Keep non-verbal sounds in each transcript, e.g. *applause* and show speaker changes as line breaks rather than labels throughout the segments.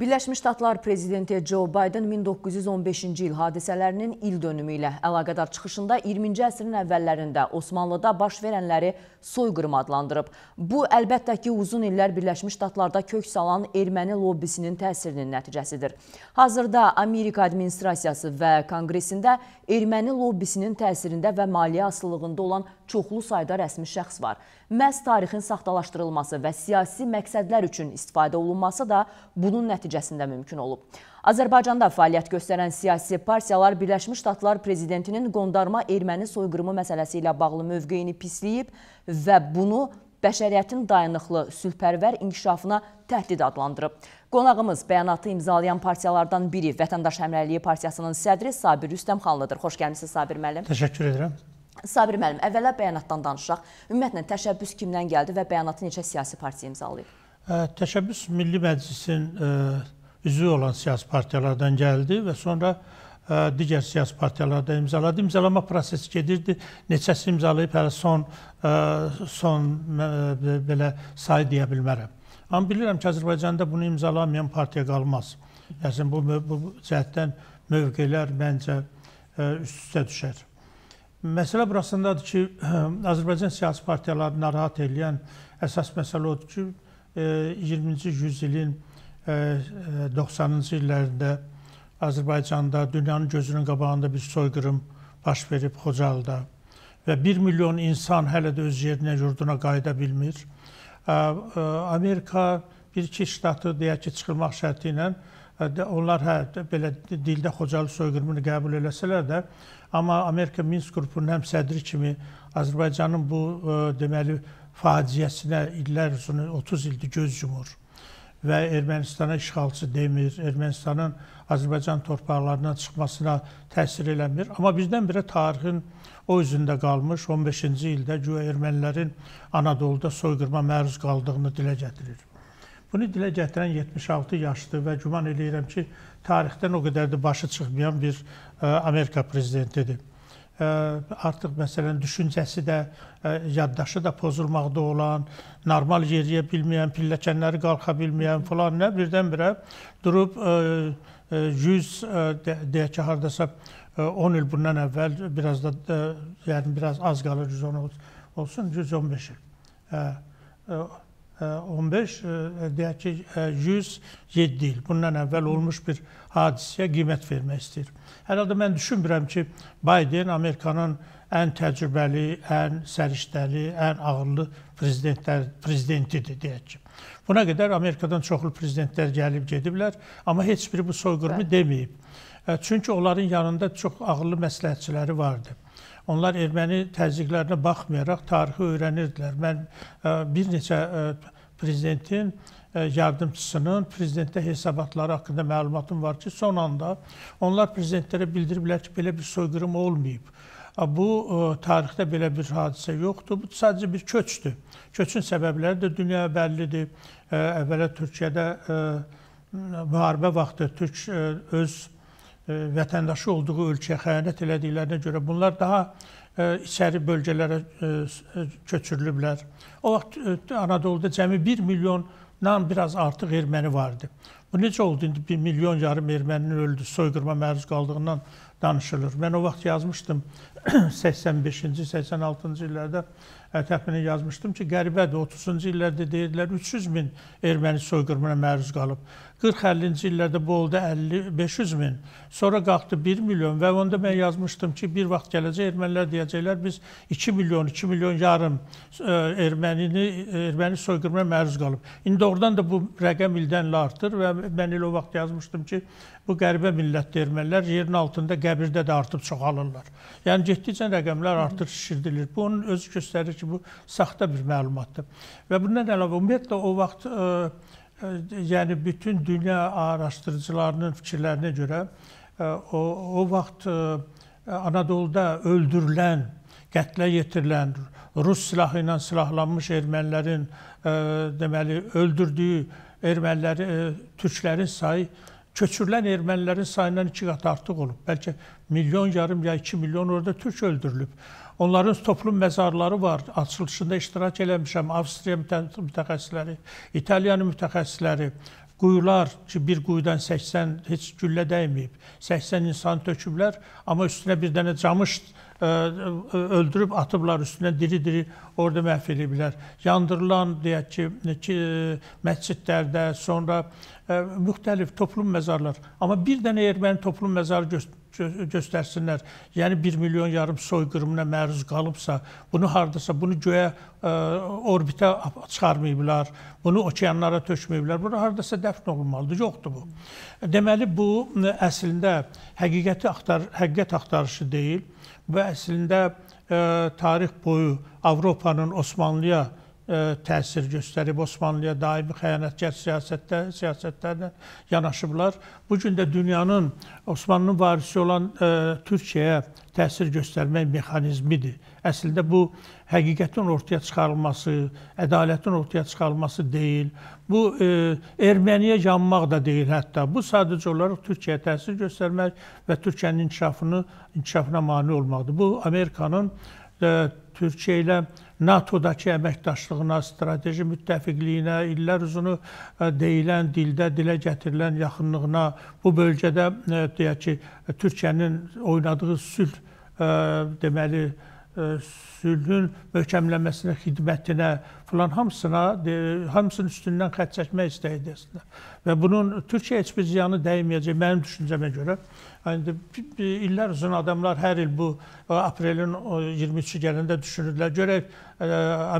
Birləşmiş Ştatlar prezidenti Joe Biden 1915-ci il hadisələrinin il dönümü ilə əlaqədar çıxışında 20-ci əsrin əvvəllərində Osmanlıda baş verənləri soyqırım adlandırıb. Bu, əlbəttə ki, uzun illər Birləşmiş Ştatlarda kök salan erməni lobbisinin təsirinin nəticəsidir. Hazırda Amerika administrasiyası və Konqresində erməni lobbisinin təsirində və maliyyə asılılığında olan çoxlu sayda rəsmi şəxs var. Məhz tarixin saxtalaşdırılması və siyasi məqsədlər üçün istifadə olunması da bunun nəticəsində mümkün olub. Azərbaycanda fəaliyyət göstərən siyasi partiyalar Birləşmiş Ştatlar prezidentinin qondarma erməni soyqırımı məsələsi ilə bağlı mövqeyini pisləyib və bunu bəşəriyyətin dayanıqlı, sülhpərvər inkişafına təhdid adlandırıb. Qonağımız bəyanatı imzalayan partiyalardan biri Vətəndaş Həmrəliyi Partiyasının sədri Sabir Rüstəmxanlıdır. Xoş gəlmişsiniz Sabir müəllim. Təşəkkür edirəm. Sabir müəllim, əvvəla bəyanatdan danışaq. Ümumiyyətlə təşəbbüs kimdən gəldi və bəyanatı neçə siyasi partiya imzalayıb?
Təşəbbüs Milli Məclisin üzvü olan siyasi partiyalardan gəldi və sonra digər siyasi partiyalarda imzaladı. İmzalama prosesi gedirdi. Neçəsi imzalayıb hələ son son belə say deyə bilmərəm. Amma bilirəm ki, Azərbaycanda bunu imzalamayan partiya qalmaz. Yəni bu bu cəhətdən mövqelər məncə üst-üstə düşər. Məsələ burasındadır ki, *clears throat* Azərbaycan siyasi partiyaları narahat eləyən əsas məsələ odur ki, 20-ci yüzilin 90-cı illərində Azərbaycanda dünyanın gözünün qabağında bir soyqırım baş verib Xocalıda və 1 milyon insan hələ də öz yerinə, yurduna qayıda bilmir. E, Amerika bir-iki ştatı deyək ki, çıxılmaq şərti ilə e, onlar hə belə dildə Xocalı soyqırımını qəbul eləsələr də Amma Amerika Minsk qrupunun həm sədri kimi Azərbaycanın bu ə, e, deməli faciəsinə illər uzun 30 ildir göz yumur və Ermənistana işğalçı demir, Ermənistanın Azərbaycan torpaqlarından çıxmasına təsir eləmir. Amma birdən-birə tarixin o üzündə qalmış 15-ci ildə güya ermənilərin Anadoluda soyqırma məruz qaldığını dilə gətirir. Bunu dilə gətirən 76 yaşlı və güman eləyirəm ki, tarixdən o qədər də başı çıxmayan bir ə, e, Amerika prezidentidir. Ə, e, artıq məsələn düşüncəsi də, ə, e, yaddaşı da pozulmaqda olan, normal yeriyə bilməyən, pilləkənləri qalxa bilməyən falan nə birdən-birə durub ə, 100 ə, deyək ki, hardasa 10 il bundan əvvəl biraz da ə, yəni biraz az qalır 110 olsun, 115 il. Ə, ə, 15 deyək ki 107 il bundan əvvəl olmuş bir hadisəyə qiymət vermək istəyir. Hər halda mən düşünmürəm ki, Biden Amerikanın ən təcrübəli, ən səriştəli, ən ağırlı prezidentlər prezidentidir deyək ki. Buna qədər Amerikadan çoxlu prezidentlər gəlib gediblər, amma heç biri bu soyqırımı deməyib. E, çünki onların yanında çox ağırlı məsləhətçiləri vardı. Onlar erməni təzyiqlərinə baxmayaraq tarixi öyrənirdilər. Mən e, bir neçə e, prezidentin e, yardımçısının prezidentdə hesabatları haqqında məlumatım var ki, son anda onlar prezidentlərə bildiriblər ki, belə bir soyqırım olmayıb. Bu tarixdə belə bir hadisə yoxdur. Bu sadəcə bir köçdür. Köçün səbəbləri də dünya bəllidir. Əvvələ Türkiyədə müharibə vaxtı Türk öz E, vətəndaşı olduğu ölkəyə xəyanət elədiklərinə görə bunlar daha e, içəri bölgələrə e, köçürülüblər. O vaxt Anadoluda cəmi 1 milyondan biraz artıq erməni vardı. Bu necə oldu? İndi 1 milyon yarım erməninin öldü, soyqırma məruz qaldığından danışılır. Mən o vaxt yazmışdım 85-ci, *clears throat* 86-cı illərdə təpini yazmışdım ki, qəribədir. 30-cu illərdə deyirdilər 300 min erməni soyqırımına məruz qalıb. 40-50-ci illərdə bu oldu 50-500 min. Sonra qalxdı 1 milyon və onda mən yazmışdım ki, bir vaxt gələcək ermənilər deyəcəklər biz 2 milyon, 2 milyon yarım e, ermənini erməni soyqırımına məruz qalıb. İndi oradan da bu rəqəm ildənlə artır və mən elə o vaxt yazmışdım ki, bu qəribə millətdir ermənilər, yerin altında qəbirdə də artıb çoxalırlar. Yəni getdikcə rəqəmlər artır, şişirdilir. Bu onun özü göstərir ki, bu saxta bir məlumatdır. Və bundan əlavə ümumiyyətlə o vaxt ə, e, ə, e, yəni bütün dünya araşdırıcılarının fikirlərinə görə ə, e, o o vaxt ə, Anadoluda öldürülən, qətlə yetirilən Rus silahı ilə silahlanmış ermənilərin ə, deməli öldürdüyü erməniləri ə, türklərin sayı köçürülən ermənilərin sayından iki qat artıq olub. Bəlkə milyon yarım ya 2 milyon orada türk öldürülüb. Onların toplum məzarları var. Açılışında iştirak eləmişəm. Avstriya mütəxəssisləri, İtaliyanın mütəxəssisləri, Quyular ki, bir quyudan 80 heç güllə dəyməyib. 80 insan töküblər, amma üstünə bir dənə camış e, e, öldürüb atıblar üstünə diri-diri orada məhv ediblər. Yandırılan deyək ki, ki e, məscidlərdə, sonra ə, müxtəlif toplum məzarlar. Amma bir dənə erməni toplum məzarı göstərir göstərsinlər. Yəni 1 milyon yarım soyqırımına məruz qalıbsa, bunu hardasa, bunu göyə ə, e, orbitə çıxarmayıblar, bunu okeanlara tökməyiblər. Bura hardasa dəfn olunmalıdır. Yoxdur bu. Deməli bu e, əslində həqiqəti axtar həqiqət axtarışı deyil və əslində ə, e, tarix boyu Avropanın Osmanlıya E, təsir göstərib Osmanlıya daimi xəyanətkar siyasətdə siyasətlərlə yanaşıblar. Bu gün də dünyanın Osmanlının varisi olan ə, e, Türkiyəyə təsir göstərmək mexanizmidir. Əslində bu həqiqətin ortaya çıxarılması, ədalətin ortaya çıxarılması deyil. Bu e, Erməniyə yanmaq da deyil hətta. Bu sadəcə olaraq Türkiyəyə təsir göstərmək və Türkiyənin inkişafını inkişafına mane olmaqdır. Bu Amerikanın e, Türkiyə ilə NATO-dakı əməkdaşlığına, strateji müttəfiqliyinə, illər uzunu e, deyilən, dildə dilə gətirilən yaxınlığına, bu bölgədə e, deyək ki, Türkiyənin oynadığı sülh e, deməli E, sülhün möhkəmlənməsinə, xidmətinə filan hamısına, hamısının üstündən xətt çəkmək istəyidir əslində. Və bunun Türkiyə heç bir ziyanı dəyməyəcək mənim düşüncəmə görə. Yəni illər uzun adamlar hər il bu e, aprelin 23-ü gələndə düşünürlər. Görək e,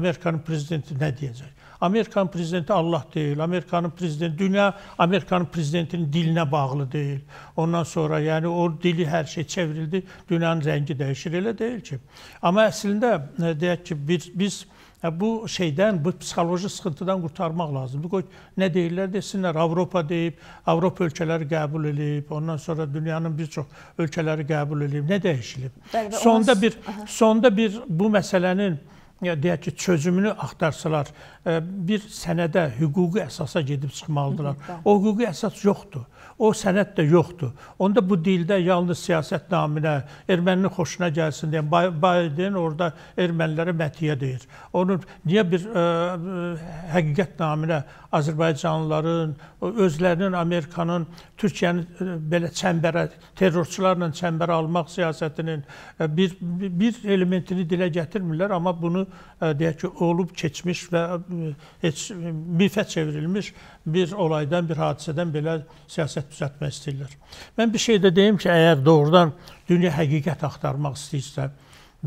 Amerikanın prezidenti nə deyəcək. Amerikanın prezidenti Allah deyil. Amerikanın prezidenti dünya Amerikanın prezidentinin dilinə bağlı deyil. Ondan sonra yəni o dili hər şey çevrildi, dünyanın rəngi dəyişir elə deyil ki. Amma əslində e, deyək ki biz biz e, bu şeydən, bu psixoloji sıxıntıdan qurtarmaq lazımdır. Qoy nə deyirlər desinlər, Avropa deyib, Avropa ölkələri qəbul eləyib, ondan sonra dünyanın bir çox ölkələri qəbul eləyib. Nə dəyişilib? Bəli, sonda bir aha. sonda bir bu məsələnin ya deyək ki, çözümünü axtarsalar, e, bir sənədə hüquqi əsasa gedib çıxmalıdırlar. O hüquqi əsas yoxdur. O sənəd də yoxdur. Onda bu dildə yalnız siyasət naminə, erməninin xoşuna gəlsin deyən Biden orada ermənilərə mətiyə deyir. Onun niyə bir ə, e, e, həqiqət naminə Azərbaycanlıların, özlərinin, Amerikanın, Türkiyəni belə çəmbərə, terrorçularla çəmbərə almaq siyasətinin bir, bir elementini dilə gətirmirlər, amma bunu E, deyək ki, olub keçmiş və e, heç e, mifə çevrilmiş bir olaydan, bir hadisədən belə siyasət düzəltmək istəyirlər. Mən bir şey də deyim ki, əgər doğrudan dünya həqiqət axtarmaq istəyirsə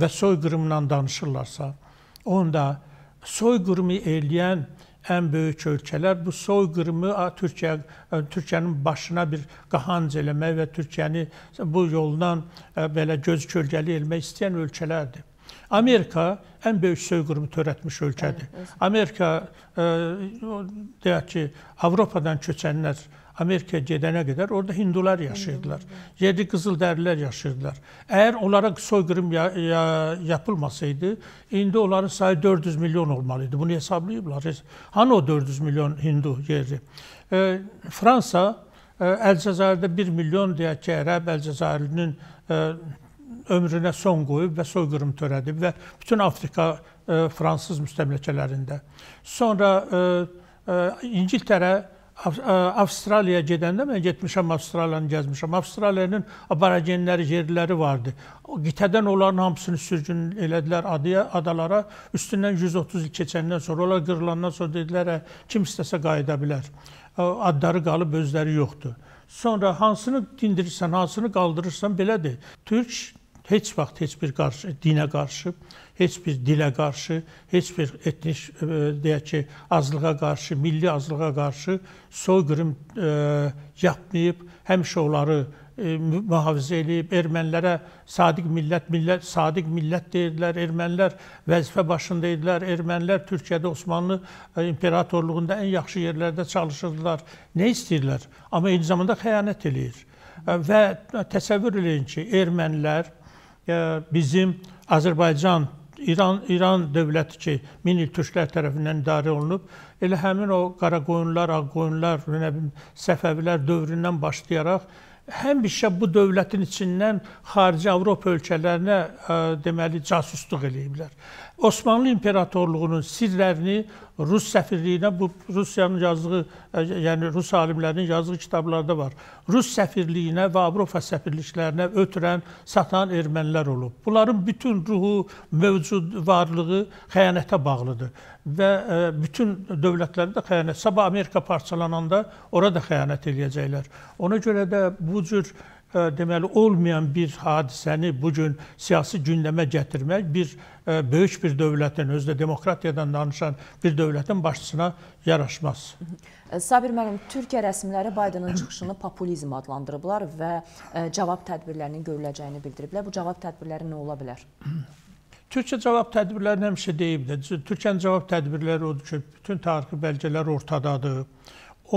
və soyqırımla danışırlarsa, onda soyqırımı eləyən ən böyük ölkələr bu soyqırımı Türkiyə Türkiyənin başına bir qahanc eləmək və Türkiyəni bu yoldan belə göz kölgəli eləmək istəyən ölkələrdir. Amerika ən böyük soyqırımı törətmiş ölkədir. Amerika e, deyək ki, Avropadan köçənlər Amerikaya gedənə qədər orada hindular yaşayırdılar. Yedi qızıldərilər yaşayırdılar. Əgər onlara soyqırım ya, ya, yapılmasaydı, indi onların sayı 400 milyon olmalıydı. Bunu hesablayıblar. Hani o 400 milyon hindu yeri? E, Fransa e, Əlcəzairdə 1 milyon deyək ki, ərəb Əlcəzairlinin e, ömrünə son qoyub və soyqırım törədib və bütün Afrika ə, e, fransız müstəmləkələrində. Sonra ə, e, ə, e, İngiltərə Avstraliyaya gedəndə mən getmişəm, Avstraliyanı gəzmişəm. Avstraliyanın aborigenləri yerləri vardı. O qitədən onların hamısını sürgün elədilər adaya, adalara. Üstündən 130 il keçəndən sonra onlar qırılandan sonra dedilər, hə, kim istəsə qayıda bilər. Adları qalıb özləri yoxdur. Sonra hansını dindirirsən, hansını qaldırırsan belədir. Türk heç vaxt heç bir qarşı dinə qarşı, heç bir dilə qarşı, heç bir etnik e, deyək ki, azlığa qarşı, milli azlığa qarşı soyqırım e, yapmayıb, həmişə onları e, mühafizə eləyib. Ermənilərə sadiq millət, millət sadiq millət deyirdilər. Ermənilər vəzifə başında idilər. Ermənilər Türkiyədə Osmanlı imperatorluğunda ən yaxşı yerlərdə çalışırdılar. Nə istəyirlər? Amma eyni zamanda xəyanət eləyir. Və təsəvvür eləyin ki, ermənilər bizim Azərbaycan İran İran dövləti ki, min il türklər tərəfindən idarə olunub, elə həmin o qara qoyunlar, ağ qoyunlar, nə bilim, Səfəvilər dövründən başlayaraq həmişə bu dövlətin içindən xarici Avropa ölkələrinə ə, e, deməli casusluq eləyiblər. Osmanlı imperatorluğunun sirlərini Rus səfirliyinə bu Rusiyanın yazdığı, ə, e, yəni Rus alimlərinin yazdığı kitablarda var. Rus səfirliyinə və Avropa səfirliklərinə ötürən, satan ermənilər olub. Bunların bütün ruhu, mövcud varlığı xəyanətə bağlıdır və e, bütün dövlətləri də xəyanət. Sabah Amerika parçalananda ora da xəyanət eləyəcəklər. Ona görə də bu cür e, deməli olmayan bir hadisəni bu gün siyasi gündəmə gətirmək bir e, böyük bir dövlətin, özü də demokratiyadan danışan bir dövlətin başçısına yaraşmaz.
Sabir müəllim, Türkiyə rəsmiləri Baydanın çıxışını populizm adlandırıblar və cavab tədbirlərinin görüləcəyini bildiriblər. Bu cavab tədbirləri nə ola bilər?
Türkiyə cavab tədbirlərini həmişə deyib də, Türkiyənin cavab tədbirləri odur ki, bütün tarixi bəlgələr ortadadır.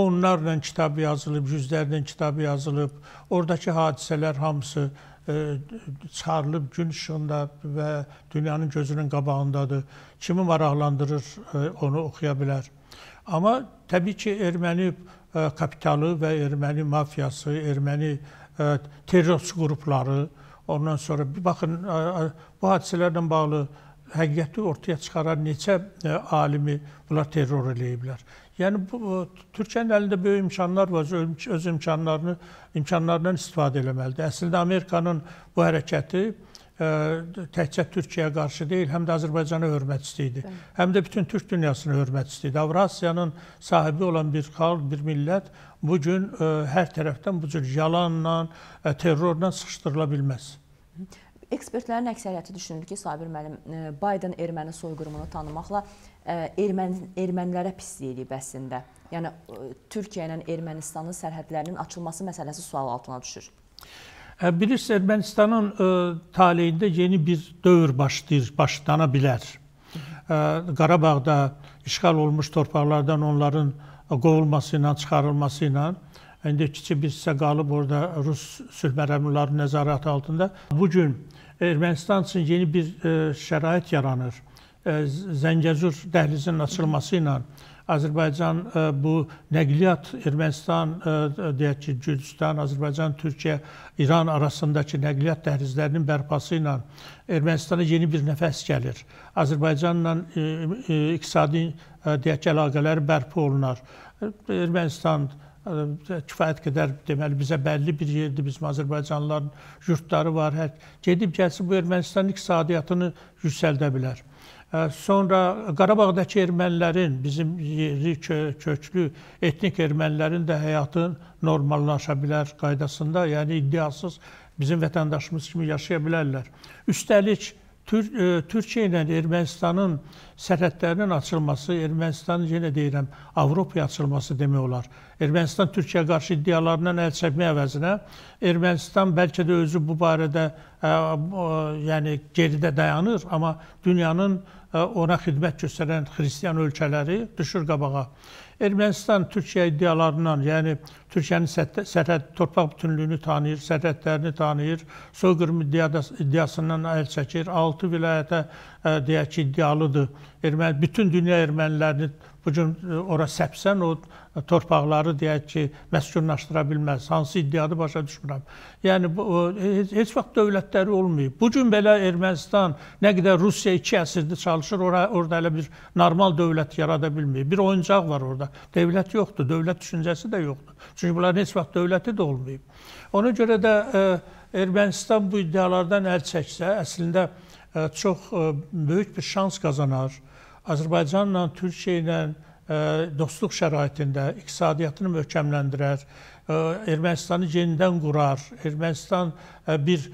Onlarla kitab yazılıb, yüzlərlə kitab yazılıb. Oradakı hadisələr hamısı e, çıxarılıb gün işığında və dünyanın gözünün qabağındadır. Kimi maraqlandırır, e, onu oxuya bilər. Amma təbii ki, erməni e, kapitalı və erməni mafiyası, erməni e, terrorçu qrupları e, Ondan sonra bir baxın bu hadisələrlə bağlı həqiqəti ortaya çıxaran neçə alimi bunlar terror eləyiblər. Yəni bu Türkiyənin əlində böyük imkanlar var, öz imkanlarını imkanlarından istifadə etməlidir. Əslində Amerikanın bu hərəkəti təkcə Türkiyəyə qarşı deyil, həm də Azərbaycana hörmət istəyirdi. Həm də bütün Türk dünyasına hörmət istəyirdi. Avrasiyanın sahibi olan bir xalq, bir millət bu gün hər tərəfdən bu cür yalanla, terrorla sıxışdırıla bilməz.
Ekspertlərin əksəriyyəti düşünür ki, Sabir müəllim, Biden erməni soyqırımını tanımaqla erməni, ermənilərə pisliyə edib əslində. Yəni Türkiyə ilə Ermənistanın sərhədlərinin açılması məsələsi sual altına düşür.
E, Bilirsiniz, Ermənistanın ə, e, taleyində yeni bir dövr başlayır, başlana bilər. Ə, e, Qarabağda işğal olmuş torpaqlardan onların qovulması ilə, çıxarılması ilə indi kiçik bir hissə qalıb orada Rus sülh mərhəmlilərinin nəzarəti altında. Bu gün Ermənistan üçün yeni bir ə, şərait yaranır. Zəngəzur dəhlizinin açılması ilə Azərbaycan e, bu nəqliyyat Ermənistan, e, e, deyək ki, Gürcüstan, Azərbaycan, Türkiyə, İran arasındakı nəqliyyat dəhlizlərinin bərpası ilə Ermənistana yeni bir nəfəs gəlir. Azərbaycanla iqtisadi deyək ki, əlaqələr bərpa olunar. Ermənistan kifayət qədər deməli bizə bəlli bir yerdir. Bizim Azərbaycanlıların yurtları var. Hər gedib gəlsin bu Ermənistanın iqtisadiyyatını yüksəldə bilər. Sonra Qarabağdakı ermənilərin, bizim yerli köklü etnik ermənilərin də həyatın normallaşa bilər qaydasında, yəni iddiasız bizim vətəndaşımız kimi yaşaya bilərlər. Üstəlik, Tür e, Türkiyə ilə Ermənistanın sərhədlərinin açılması, Ermənistanın yenə deyirəm, Avropaya açılması demək olar. Ermənistan Türkiyəyə qarşı iddialarından əl çəkmək əvəzinə Ermənistan bəlkə də özü bu barədə ə, e, ə, e, yəni geridə dayanır, amma dünyanın ə, ona xidmət göstərən xristian ölkələri düşür qabağa. Ermənistan Türkiyə iddialarından, yəni Türkiyənin sərhəd torpaq bütünlüyünü tanıyır, sərhədlərini tanıyır, soyqırım iddiasından əl çəkir. 6 vilayətə deyək ki, iddialıdır erməni bütün dünya ermənilərini bu gün e, ora səpsən o e, torpaqları deyək ki, məskunlaşdıra bilməz. Hansı iddiadır başa düşmürəm. Yəni bu e, heç, heç vaxt dövlətləri olmayıb. Bu gün belə Ermənistan nə qədər Rusiya 2 əsrdir çalışır, ora orada elə bir normal dövlət yarada bilmir. Bir oyuncaq var orada. Dövlət yoxdur, dövlət düşüncəsi də yoxdur. Çünki bunların heç vaxt dövləti də olmayıb. Ona görə də ə, Ermənistan bu iddialardan əl çəksə, əslində ə, çox ə, böyük bir şans qazanar. Ə, Azərbaycanla, Türkiyə ilə e, dostluq şəraitində iqtisadiyyatını möhkəmləndirər, e, Ermənistanı yenidən qurar, Ermənistan e, bir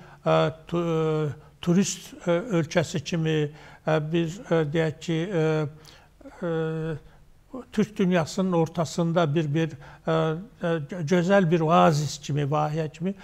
turist ölkəsi kimi, bir deyək ki, Türk dünyasının ortasında bir bir gözəl bir oazis kimi, vahiyyə kimi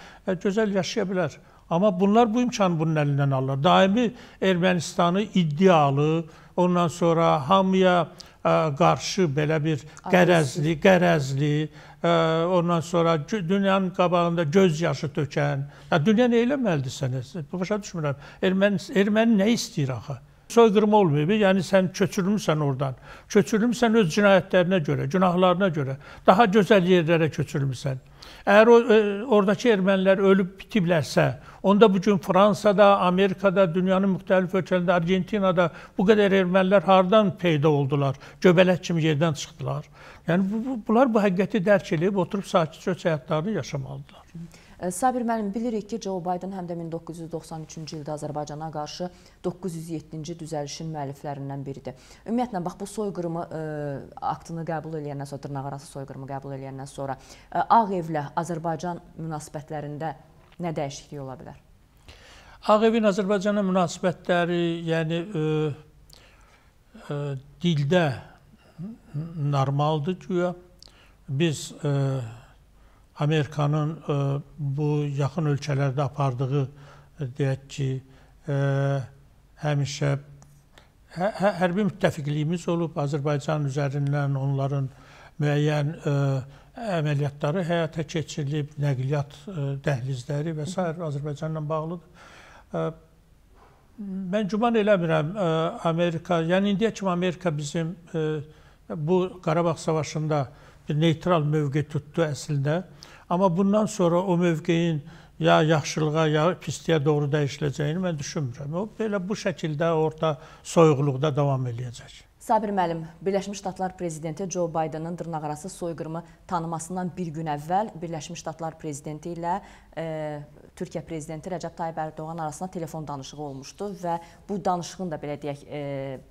gözəl yaşaya bilər. Amma bunlar bu imkanı bunun əlindən alırlar. Daimi Ermənistanı iddialı, ondan sonra hamıya ə, e, qarşı belə bir qərəzli, qərəzli, ə, e, ondan sonra dünyanın qabağında göz yaşı tökən. Ya dünya nə eləməlidir sənə? Başa düşmürəm. Erməni erməni nə istəyir axı? Soyqırma olmayıb, yəni sən köçürülmüsən oradan. Köçürülmüsən öz cinayətlərinə görə, günahlarına görə. Daha gözəl yerlərə köçürülmüsən. Əgər o, ə, e, oradakı ermənilər ölüb bitiblərsə, onda bu gün Fransada, Amerikada, dünyanın müxtəlif ölkələrində, Argentinada bu qədər ermənilər hardan peyda oldular? Göbələk kimi yerdən çıxdılar. Yəni bu, bu, bunlar bu həqiqəti dərk edib oturub sakitcə həyatlarını yaşamalıdırlar.
Sabir müəllim, bilirik ki, Joe Biden həm də 1993-cü ildə Azərbaycana qarşı 907-ci düzəlişin müəlliflərindən biridir. Ümumiyyətlə, bax, bu soyqırımı ə, aktını qəbul edəndən sonra, dırnaqarası soyqırımı qəbul edəndən sonra ə, Ağ evlə Azərbaycan münasibətlərində nə dəyişiklik ola bilər?
Ağ evin Azərbaycana münasibətləri, yəni ə, ə, dildə normaldır güya. Biz ə, Amerikanın e, bu yaxın ölkələrdə apardığı, e, deyək ki, e, həmişə hə, hə, hərbi müttəfiqliyimiz olub, Azərbaycan üzərindən onların müəyyən əməliyyatları həyata keçirilib, nəqliyyat dəhlizləri və s. Azərbaycanla bağlıdır. Mən güman eləmirəm Amerika, yəni indiyə kimi Amerika bizim bu Qarabağ savaşında neytral mövqe tutdu əslində. Amma bundan sonra o mövqeyin ya yaxşılığa, ya pisliyə doğru dəyişiləcəyini mən düşünmürəm. O belə bu şəkildə orada soyuqluqda davam eləyəcək.
Sabir müəllim, Birləşmiş Ştatlar prezidenti Joe Bidenın dırnaqarası soyqırımı tanımasından bir gün əvvəl Birləşmiş Ştatlar prezidenti ilə e, Türkiyə prezidenti Rəcəb Tayyib Ərdoğan arasında telefon danışığı olmuşdu və bu danışığın da belə deyək, e,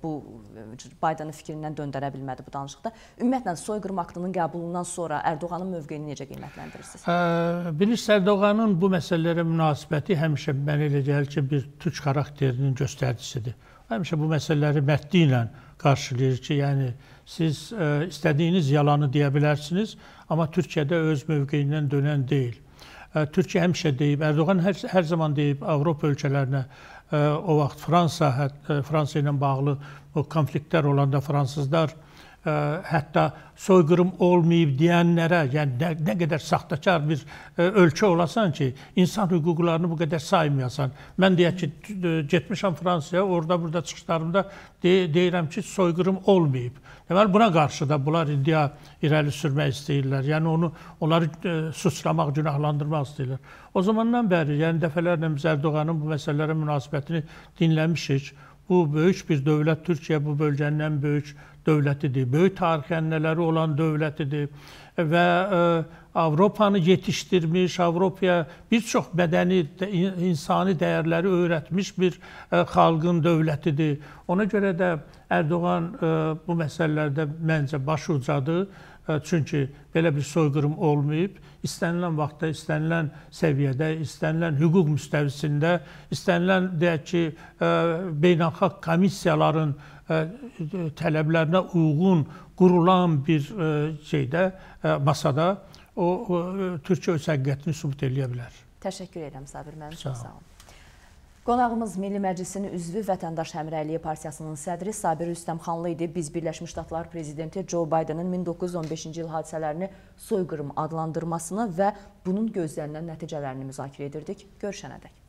bu e, Bidenın fikrindən döndərə bilmədi bu danışıqda. Ümumiyyətlə soyqırım aktının qəbulundan sonra Ərdoğanın mövqeyini necə qiymətləndirirsiniz?
Hə, bilirsiniz, Ərdoğanın bu məsələlərə münasibəti həmişə mənə elə gəlir ki, bir türk xarakterinin göstəricisidir. Həmişə bu məsələləri mətni ilə qarşılayır ki, yəni siz ə, e, istədiyiniz yalanı deyə bilərsiniz, amma Türkiyədə öz mövqeyindən dönən deyil. Ə, e, Türkiyə həmişə deyib, Ərdoğan hər, hər zaman deyib Avropa ölkələrinə ə, e, o vaxt Fransa, hə, Fransa ilə bağlı o konfliktlər olanda fransızlar ə, ə, hətta soyqırım olmayıb deyənlərə, yəni nə, nə qədər saxtakar bir ə, ölkə olasan ki, insan hüquqlarını bu qədər saymayasan. Mən deyək ki, getmişəm Fransaya, orada burada çıxışlarımda de deyirəm ki, soyqırım olmayıb. Deməli buna qarşı da bunlar iddia irəli sürmək istəyirlər. Yəni onu onları ə, suçlamaq, günahlandırmaq istəyirlər. O zamandan bəri, yəni dəfələrlə biz Ərdoğanın bu məsələlərə münasibətini dinləmişik. Bu böyük bir dövlət Türkiyə bu bölgənin ən böyük dövlətidir, böyük tarixi ənənələri olan dövlətidir və ə, e, Avropanı yetişdirmiş, Avropaya bir çox mədəni, insani dəyərləri öyrətmiş bir ə, e, xalqın dövlətidir. Ona görə də Ərdoğan ə, e, bu məsələlərdə məncə baş ucadı Hə, çünki belə bir soyqırım olmayıb. İstənilən vaxtda, istənilən səviyyədə, istənilən hüquq müstəvisində, istənilən deyək ki, hə, beynəlxalq komissiyaların hə, tələblərinə uyğun qurulan bir şeydə, masada o Türkiyə öz həqiqətini sübut eləyə bilər.
Təşəkkür edirəm Sabir müəllim. Çox sağ olun. Qonağımız Milli Məclisinin üzvü Vətəndaş Həmrəyliyi Partiyasının sədri Sabir Rüstəmxanlı idi. Biz Birləşmiş Ştatlar Prezidenti Joe Bidenın 1915-ci il hadisələrini soyqırım adlandırmasını
və bunun gözlənilən nəticələrini müzakirə edirdik. Görüşənə dək.